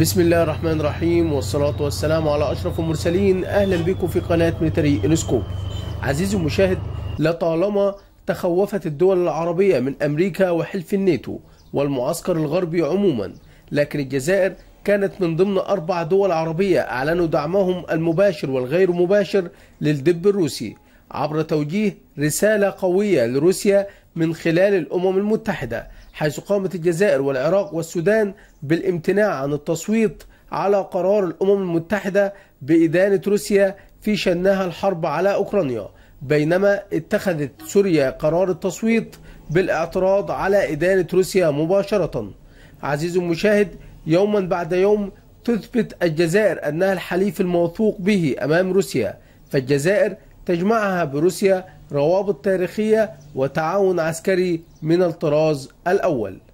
بسم الله الرحمن الرحيم والصلاة والسلام على أشرف المرسلين أهلا بكم في قناة ميتري إنسكوب عزيزي المشاهد لطالما تخوفت الدول العربية من أمريكا وحلف الناتو والمعسكر الغربي عموما لكن الجزائر كانت من ضمن أربع دول عربية أعلنوا دعمهم المباشر والغير مباشر للدب الروسي عبر توجيه رسالة قوية لروسيا من خلال الأمم المتحدة حيث قامت الجزائر والعراق والسودان بالامتناع عن التصويت على قرار الأمم المتحدة بإدانة روسيا في شنها الحرب على أوكرانيا بينما اتخذت سوريا قرار التصويت بالاعتراض على إدانة روسيا مباشرة عزيزي المشاهد يوما بعد يوم تثبت الجزائر أنها الحليف الموثوق به أمام روسيا فالجزائر تجمعها بروسيا روابط تاريخية وتعاون عسكري من الطراز الأول